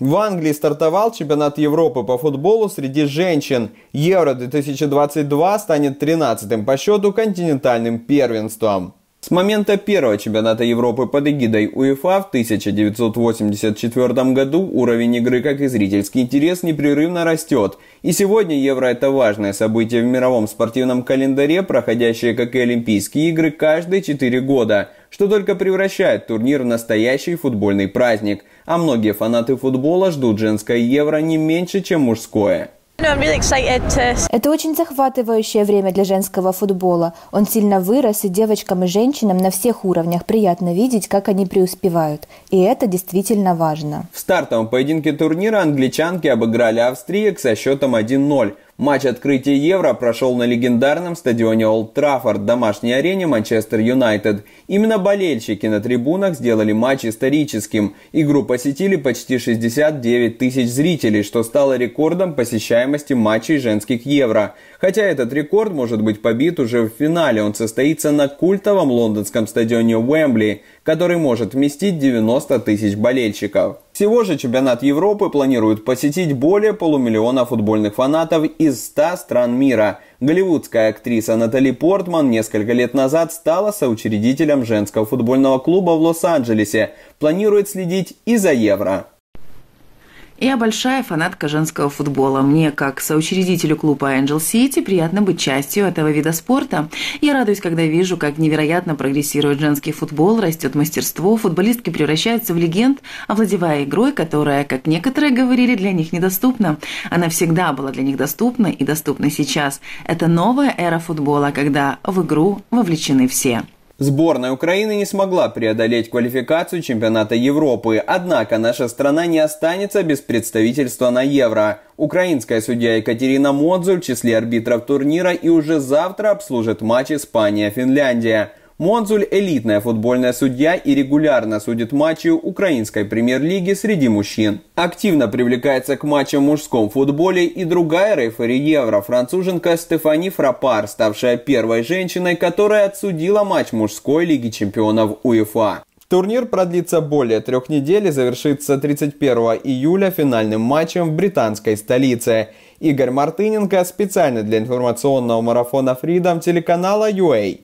В Англии стартовал чемпионат Европы по футболу среди женщин. Евро 2022 станет 13-м по счету континентальным первенством. С момента первого чемпионата Европы под эгидой УЕФА в 1984 году уровень игры, как и зрительский интерес, непрерывно растет. И сегодня Евро – это важное событие в мировом спортивном календаре, проходящее, как и Олимпийские игры, каждые 4 года – что только превращает турнир в настоящий футбольный праздник, а многие фанаты футбола ждут женское евро не меньше, чем мужское. Это очень захватывающее время для женского футбола. Он сильно вырос, и девочкам и женщинам на всех уровнях приятно видеть, как они преуспевают. И это действительно важно. В стартовом поединке турнира англичанки обыграли австриек со счетом 1-0. Матч открытия Евро прошел на легендарном стадионе Олд Траффорд, домашней арене Манчестер Юнайтед. Именно болельщики на трибунах сделали матч историческим. Игру посетили почти 69 тысяч зрителей, что стало рекордом посещаемости матчей женских Евро. Хотя этот рекорд может быть побит уже в финале, он состоится на культовом лондонском стадионе Уэмбли, который может вместить 90 тысяч болельщиков. Всего же чемпионат Европы планируют посетить более полумиллиона футбольных фанатов из 100 стран мира. Голливудская актриса Натали Портман несколько лет назад стала соучредителем женского футбольного клуба в Лос-Анджелесе. Планирует следить и за Евро. Я большая фанатка женского футбола. Мне, как соучредителю клуба Angel City, приятно быть частью этого вида спорта. Я радуюсь, когда вижу, как невероятно прогрессирует женский футбол, растет мастерство, футболистки превращаются в легенд, овладевая игрой, которая, как некоторые говорили, для них недоступна. Она всегда была для них доступна и доступна сейчас. Это новая эра футбола, когда в игру вовлечены все. Сборная Украины не смогла преодолеть квалификацию чемпионата Европы, однако наша страна не останется без представительства на Евро. Украинская судья Екатерина Модзу в числе арбитров турнира и уже завтра обслужит матч Испания-Финляндия. Монзуль – элитная футбольная судья и регулярно судит матчи украинской премьер-лиги среди мужчин. Активно привлекается к матчам в мужском футболе и другая рефери Евро – француженка Стефани Фрапар, ставшая первой женщиной, которая отсудила матч мужской Лиги чемпионов УЕФА. Турнир продлится более трех недель и завершится 31 июля финальным матчем в британской столице. Игорь Мартыненко специально для информационного марафона Freedom телеканала UA.